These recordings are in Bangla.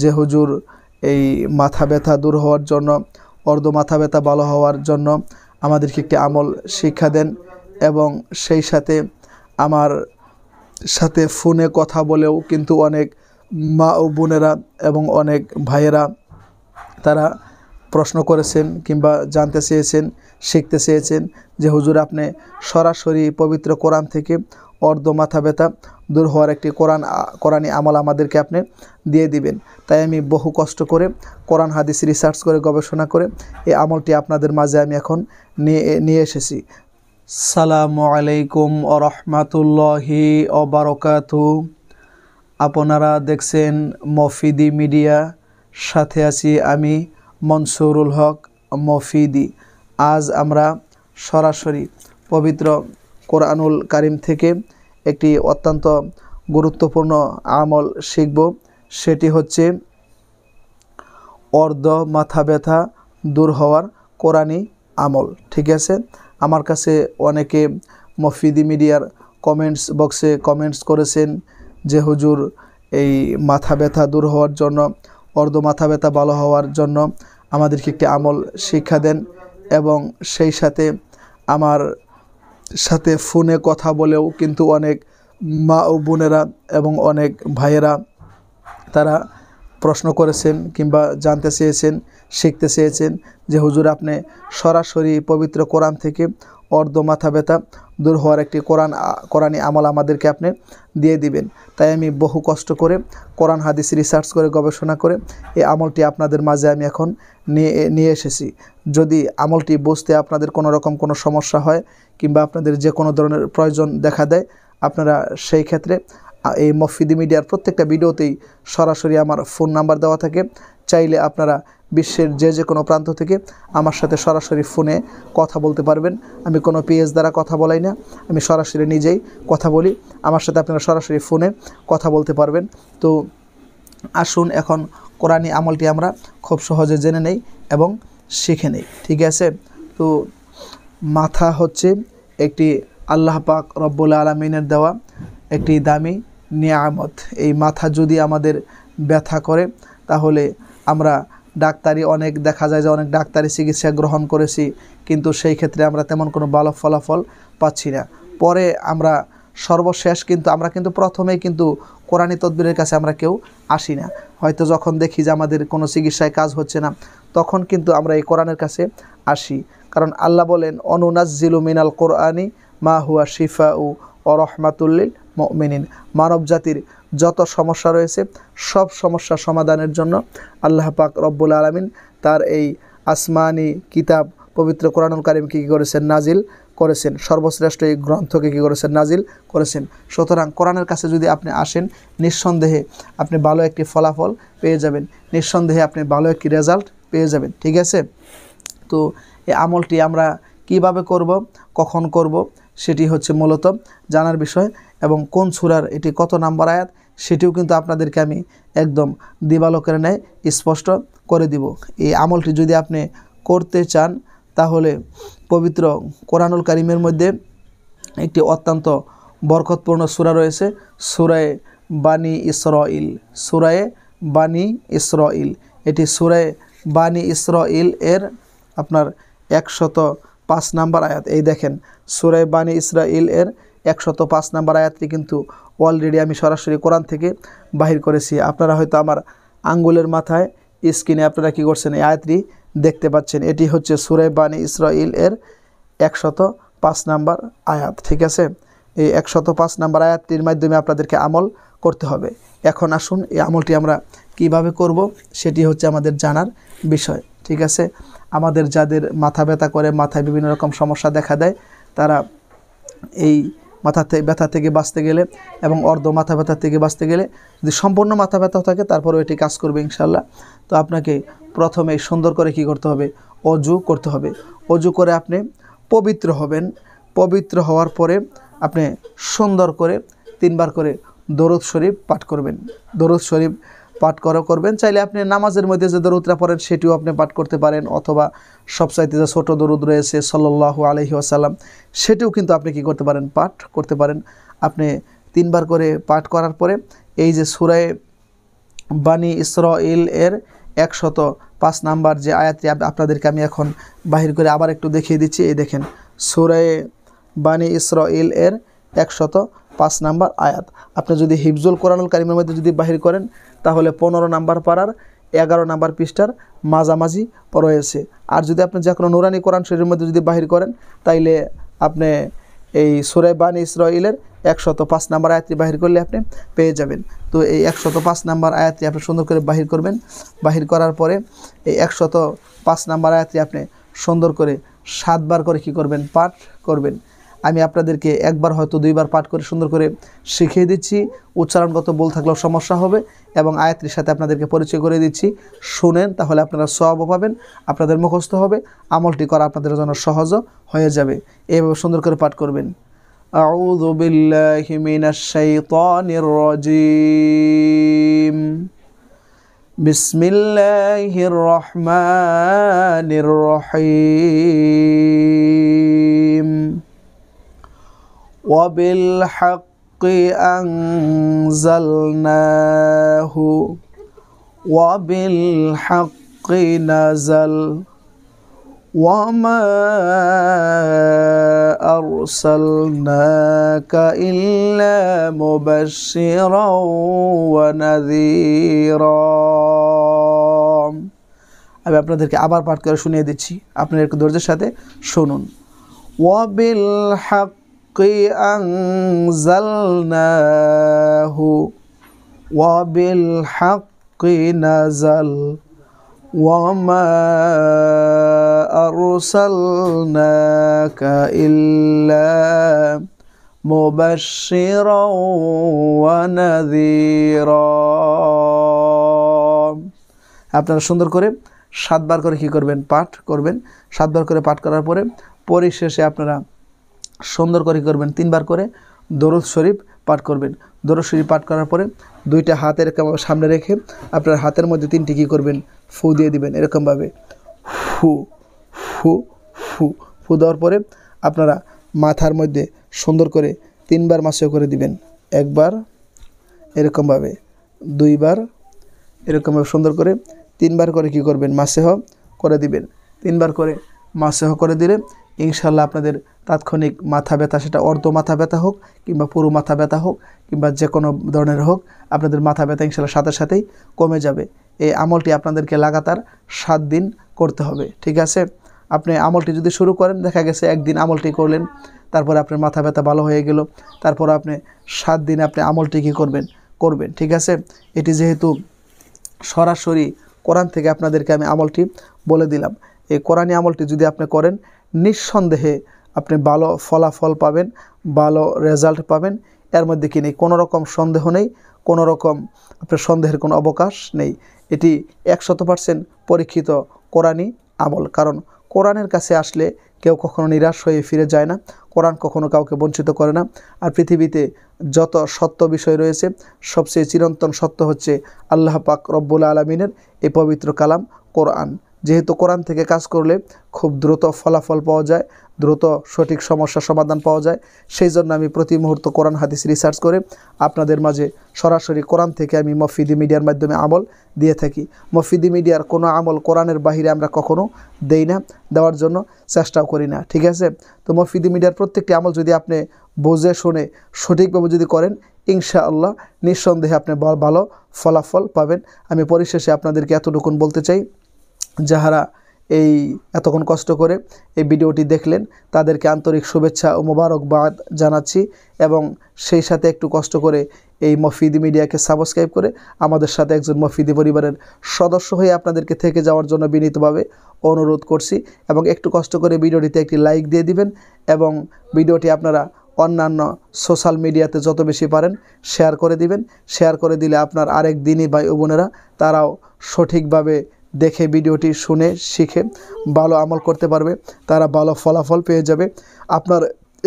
যে হুজুর এই মাথা ব্যথা দূর হওয়ার জন্য অর্ধ মাথা ব্যথা ভালো হওয়ার জন্য আমাদেরকে একটি আমল শিক্ষা দেন এবং সেই সাথে আমার সাথে ফোনে কথা বলেও কিন্তু অনেক মা ও বোনেরা এবং অনেক ভাইয়েরা তারা প্রশ্ন করেছেন কিংবা জানতে চেয়েছেন শিখতে চেয়েছেন যে হুজুর আপনি সরাসরি পবিত্র কোরআন থেকে অর্ধ মাথা ব্যথা দূর হওয়ার একটি কোরআন কোরআনই আমল আমাদেরকে আপনি দিয়ে দিবেন তাই আমি বহু কষ্ট করে কোরআন হাদিস রিসার্চ করে গবেষণা করে এই আমলটি আপনাদের মাঝে আমি এখন নিয়ে নিয়ে এসেছি সালামু আলাইকুম ও রহমাতুল্লাহি অবরকাতু আপনারা দেখছেন মফিদি মিডিয়া সাথে আছি আমি মনসুরুল হক মফিদি আজ আমরা সরাসরি পবিত্র কোরআনুল কারিম থেকে একটি অত্যন্ত গুরুত্বপূর্ণ আমল শিখব সেটি হচ্ছে অর্ধ মাথা ব্যথা দূর হওয়ার কোরআনি আমল ঠিক আছে আমার কাছে অনেকে মফিদি মিডিয়ার কমেন্টস বক্সে কমেন্টস করেছেন যে হুজুর এই মাথা ব্যথা দূর হওয়ার জন্য অর্ধ মাথা ব্যথা ভালো হওয়ার জন্য আমাদেরকে একটি আমল শিক্ষা দেন এবং সেই সাথে আমার সাথে ফোনে কথা বলেও কিন্তু অনেক মা ও বোনেরা এবং অনেক ভাইয়েরা তারা প্রশ্ন করেছেন কিংবা জানতে চেয়েছেন শিখতে চেয়েছেন যে হুজুর আপনি সরাসরি পবিত্র কোরআন থেকে অর্ধ মাথা ব্যথা দূর হওয়ার একটি কোরআন কোরআনী আমল আমাদেরকে আপনি দিয়ে দিবেন তাই আমি বহু কষ্ট করে কোরআন হাদিস রিসার্চ করে গবেষণা করে এই আমলটি আপনাদের মাঝে আমি এখন নিয়ে নিয়ে এসেছি যদি আমলটি বুঝতে আপনাদের কোনো রকম কোনো সমস্যা হয় কিংবা আপনাদের যে কোনো ধরনের প্রয়োজন দেখা দেয় আপনারা সেই ক্ষেত্রে এই মফিদি মিডিয়ার প্রত্যেকটা ভিডিওতেই সরাসরি আমার ফোন নাম্বার দেওয়া থাকে চাইলে আপনারা বিশ্বের যে যে কোনো প্রান্ত থেকে আমার সাথে সরাসরি ফোনে কথা বলতে পারবেন আমি কোনো পিএস দ্বারা কথা বলাই না আমি সরাসরি নিজেই কথা বলি আমার সাথে আপনারা সরাসরি ফোনে কথা বলতে পারবেন তো আসুন এখন কোরআনি আমলটি আমরা খুব সহজে জেনে নেই এবং শিখে নেই ঠিক আছে তো মাথা হচ্ছে একটি আল্লাহ পাক রব্বুল আলমিনের দেওয়া একটি দামি নিয়ামত এই মাথা যদি আমাদের ব্যথা করে তাহলে আমরা ডাক্তারি অনেক দেখা যায় যে অনেক ডাক্তারি চিকিৎসা গ্রহণ করেছি কিন্তু সেই ক্ষেত্রে আমরা তেমন কোনো ভালো ফলাফল পাচ্ছি না পরে আমরা সর্বশেষ কিন্তু আমরা কিন্তু প্রথমেই কিন্তু কোরআনী তদ্বিরের কাছে আমরা কেউ আসি না হয়তো যখন দেখি যে আমাদের কোনো চিকিৎসায় কাজ হচ্ছে না তখন কিন্তু আমরা এই কোরআনের কাছে আসি কারণ আল্লাহ বলেন অনুনাজিলু মিনাল কোরআনি মা হুয়া শিফা ও রহমাতুল্লিল মমিনিন মানব জাতির যত সমস্যা রয়েছে সব সমস্যা সমাধানের জন্য আল্লাহ পাক রব্বুল আলমিন তার এই আসমানি কিতাব পবিত্র কোরআনুল কারিমকে কী করেছেন নাজিল করেছেন সর্বশ্রেষ্ঠ এই গ্রন্থকে কী করেছেন নাজিল করেছেন সুতরাং কোরআনের কাছে যদি আপনি আসেন নিঃসন্দেহে আপনি ভালো একটি ফলাফল পেয়ে যাবেন নিঃসন্দেহে আপনি ভালো একটি রেজাল্ট পেয়ে যাবেন ঠিক আছে তো এই আমলটি আমরা কিভাবে করব কখন করব সেটি হচ্ছে মূলত জানার বিষয় এবং কোন সুরার এটি কত নাম্বার আয়াত সেটিও কিন্তু আপনাদেরকে আমি একদম দিবালোকের ন্যায় স্পষ্ট করে দিব এই আমলটি যদি আপনি করতে চান তাহলে পবিত্র কোরআনুল কারিমের মধ্যে একটি অত্যন্ত বরকতপূর্ণ সুরা রয়েছে সুরায়ে বানি ইল সুরায়ে বানি ইল এটি সুরায়ে বানি ইল এর আপনার একশত পাঁচ নাম্বার আয়াত এই দেখেন সুরায় বানি ইল এর একশত পাঁচ নাম্বার আয়াতটি কিন্তু অলরেডি আমি সরাসরি কোরআন থেকে বাহির করেছি আপনারা হয়তো আমার আঙ্গুলের মাথায় স্ক্রিনে আপনারা কি করছেন এই আয়াতটি দেখতে পাচ্ছেন এটি হচ্ছে সুরে ইসরাইল এর একশত পাঁচ নাম্বার আয়াত ঠিক আছে এই একশত পাঁচ নাম্বার আয়াতটির মাধ্যমে আপনাদেরকে আমল করতে হবে এখন আসুন এই আমলটি আমরা কিভাবে করব সেটি হচ্ছে আমাদের জানার বিষয় ঠিক আছে আমাদের যাদের মাথা ব্যথা করে মাথায় বিভিন্ন রকম সমস্যা দেখা দেয় তারা এই মাথা ব্যথা থেকে বাঁচতে গেলে এবং অর্ধ মাথা ব্যথা থেকে বাঁচতে গেলে যদি সম্পূর্ণ মাথা ব্যথা থাকে তারপরেও এটি কাজ করবে ইনশাল্লাহ তো আপনাকে প্রথমে সুন্দর করে কি করতে হবে অজু করতে হবে অজু করে আপনি পবিত্র হবেন পবিত্র হওয়ার পরে আপনি সুন্দর করে তিনবার করে দরদ শরীফ পাঠ করবেন দরদ শরীফ পাঠ করা করবেন চাইলে আপনি নামাজের মধ্যে যে দরুদরা পড়েন সেটিও আপনি পাঠ করতে পারেন অথবা সবসাইতে যে ছোটো দরুদ রয়েছে সল্লাহ আলহি আসাল্লাম সেটিও কিন্তু আপনি কি করতে পারেন পাঠ করতে পারেন আপনি তিনবার করে পাঠ করার পরে এই যে সুরায় বাণী ইল এর একশত পাঁচ নাম্বার যে আয়াতটি আপনাদেরকে আমি এখন বাহির করে আবার একটু দেখিয়ে দিচ্ছি এই দেখেন সুরায় বাণী ইল এর একশত পাঁচ নাম্বার আয়াত আপনি যদি হিফজুল কোরআনুল কারিমের মধ্যে যদি বাহির করেন তাহলে পনেরো নাম্বার পাড়ার এগারো নাম্বার পৃষ্ঠার মাঝামাঝি রয়েছে আর যদি আপনি যে কোনো নুরানি কোরআন শরীরের মধ্যে যদি বাহির করেন তাইলে আপনি এই সুরাই বান ইসরাইলের একশত পাঁচ নাম্বার আয়াতটি বাহির করলে আপনি পেয়ে যাবেন তো এই একশত পাঁচ নাম্বার আয়াতটি আপনি সুন্দর করে বাহির করবেন বাহির করার পরে এই একশত পাঁচ নাম্বার আয়াতটি আপনি সুন্দর করে সাতবার করে কি করবেন পাঠ করবেন আমি আপনাদেরকে একবার হয়তো দুইবার পাঠ করে সুন্দর করে শিখিয়ে দিচ্ছি উচ্চারণগত বল থাকলেও সমস্যা হবে এবং আয়াতির সাথে আপনাদেরকে পরিচয় করে দিচ্ছি শুনেন তাহলে আপনারা সব পাবেন আপনাদের মুখস্থ হবে আমলটি করা আপনাদের জন্য সহজও হয়ে যাবে এভাবে সুন্দর করে পাঠ করবেন أعوذ بالله من الشيطان الرجيم بسم الله الرحمن الرحيم وبالحق أنزلناه وبالحق نزل وما أرسلناك إلا مبشرا ونذيرا আমি আপনাদেরকে আবার পাঠ করে শুনিয়ে দিচ্ছি আপনারা একটু ধৈর্যের সাথে শুনুন ওয়াবিল হাক أنزلناه وبالحق نزل وما أرسلناك إلا مبشرا ونذيرا আপনারা সুন্দর করে সাতবার করে কি করবেন পাঠ করবেন সাতবার করে পাঠ করার পরে পরিশেষে আপনারা সুন্দর করে করবেন তিনবার করে দরুদ শরীফ পাঠ করবেন দরুদ শরীফ পাঠ করার পরে দুইটা হাতের সামনে রেখে আপনার হাতের মধ্যে তিনটি কী করবেন ফু দিয়ে দিবেন এরকমভাবে ফু ফু ফু ফু দেওয়ার পরে আপনারা মাথার মধ্যে সুন্দর করে তিনবার মাসেও করে দিবেন একবার এরকমভাবে দুইবার এরকমভাবে সুন্দর করে তিনবার করে কি করবেন মাসেহ করে দিবেন তিনবার করে মাসেহ করে দিলে ইনশাল্লাহ আপনাদের তাৎক্ষণিক মাথা ব্যথা সেটা অর্ধ মাথা ব্যথা হোক কিংবা পুরো মাথা ব্যথা হোক কিংবা যে কোনো ধরনের হোক আপনাদের মাথা ব্যথা ইনশাল্লাহ সাথে সাথেই কমে যাবে এই আমলটি আপনাদেরকে লাগাতার সাত দিন করতে হবে ঠিক আছে আপনি আমলটি যদি শুরু করেন দেখা গেছে একদিন আমলটি করলেন তারপরে আপনার মাথা ব্যথা ভালো হয়ে গেল তারপর আপনি সাত দিন আপনি আমলটি কী করবেন করবেন ঠিক আছে এটি যেহেতু সরাসরি কোরআন থেকে আপনাদেরকে আমি আমলটি বলে দিলাম এই কোরআনী আমলটি যদি আপনি করেন নিঃসন্দেহে আপনি ভালো ফলাফল পাবেন ভালো রেজাল্ট পাবেন এর মধ্যে কি নেই কোনো রকম সন্দেহ নেই কোনো রকম আপনার সন্দেহের কোনো অবকাশ নেই এটি একশত পার্সেন্ট পরীক্ষিত কোরআনই আমল কারণ কোরআনের কাছে আসলে কেউ কখনো নিরাশ হয়ে ফিরে যায় না কোরআন কখনো কাউকে বঞ্চিত করে না আর পৃথিবীতে যত সত্য বিষয় রয়েছে সবচেয়ে চিরন্তন সত্য হচ্ছে আল্লাহ পাক রব্বুল আলমিনের এই পবিত্র কালাম কোরআন যেহেতু কোরআন থেকে কাজ করলে খুব দ্রুত ফলাফল পাওয়া যায় দ্রুত সঠিক সমস্যা সমাধান পাওয়া যায় সেই জন্য আমি প্রতি মুহূর্ত কোরআন হাদিস রিসার্চ করে আপনাদের মাঝে সরাসরি কোরআন থেকে আমি মফিদি মিডিয়ার মাধ্যমে আমল দিয়ে থাকি মফিদি মিডিয়ার কোনো আমল কোরআনের বাহিরে আমরা কখনো দেই না দেওয়ার জন্য চেষ্টাও করি না ঠিক আছে তো মফিদি মিডিয়ার প্রত্যেকটি আমল যদি আপনি বোঝে শুনে সঠিকভাবে যদি করেন ইনশাআল্লাহ নিঃসন্দেহে আপনি ভালো ফলাফল পাবেন আমি পরিশেষে আপনাদেরকে এতটুকুন বলতে চাই যাহারা এই এতক্ষণ কষ্ট করে এই ভিডিওটি দেখলেন তাদেরকে আন্তরিক শুভেচ্ছা ও মোবারকবাদ জানাচ্ছি এবং সেই সাথে একটু কষ্ট করে এই মফিদি মিডিয়াকে সাবস্ক্রাইব করে আমাদের সাথে একজন মফিদি পরিবারের সদস্য হয়ে আপনাদেরকে থেকে যাওয়ার জন্য বিনীতভাবে অনুরোধ করছি এবং একটু কষ্ট করে ভিডিওটিতে একটি লাইক দিয়ে দিবেন এবং ভিডিওটি আপনারা অন্যান্য সোশ্যাল মিডিয়াতে যত বেশি পারেন শেয়ার করে দিবেন শেয়ার করে দিলে আপনার আরেক দিনই ভাই বোনেরা তারাও সঠিকভাবে দেখে ভিডিওটি শুনে শিখে ভালো আমল করতে পারবে তারা ভালো ফলাফল পেয়ে যাবে আপনার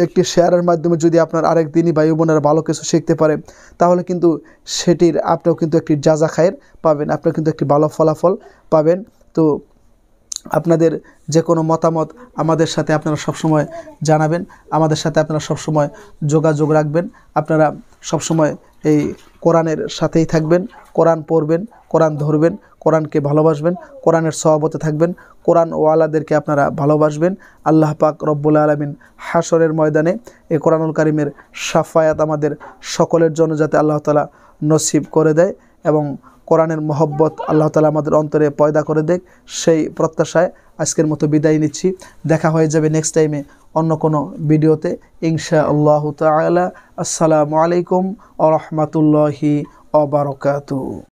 একটি শেয়ারের মাধ্যমে যদি আপনার আরেক দিনই বায়ু বোনেরা ভালো কিছু শিখতে পারে তাহলে কিন্তু সেটির আপনিও কিন্তু একটি যাজা খায়ের পাবেন আপনি কিন্তু একটি ভালো ফলাফল পাবেন তো আপনাদের যে কোনো মতামত আমাদের সাথে আপনারা সবসময় জানাবেন আমাদের সাথে আপনারা সবসময় যোগাযোগ রাখবেন আপনারা সবসময় এই কোরআনের সাথেই থাকবেন কোরআন পড়বেন কোরআন ধরবেন কোরআনকে ভালোবাসবেন কোরআনের সহাবতে থাকবেন কোরআন ওয়ালাদেরকে আপনারা ভালোবাসবেন আল্লাহ পাক রব্বুল আলমিন হাসরের ময়দানে এ কোরআনুল কারিমের সাফায়াত আমাদের সকলের জন্য যাতে আল্লাহ তালা নসিব করে দেয় এবং কোরআনের মহব্বত আল্লাহ তালা আমাদের অন্তরে পয়দা করে দেখ সেই প্রত্যাশায় আজকের মতো বিদায় নিচ্ছি দেখা হয়ে যাবে নেক্সট টাইমে অন্য কোনো ভিডিওতে ইনশা আল্লাহ তালা আসসালামু আলাইকুম আ রহমতুল্লাহি অবরকাত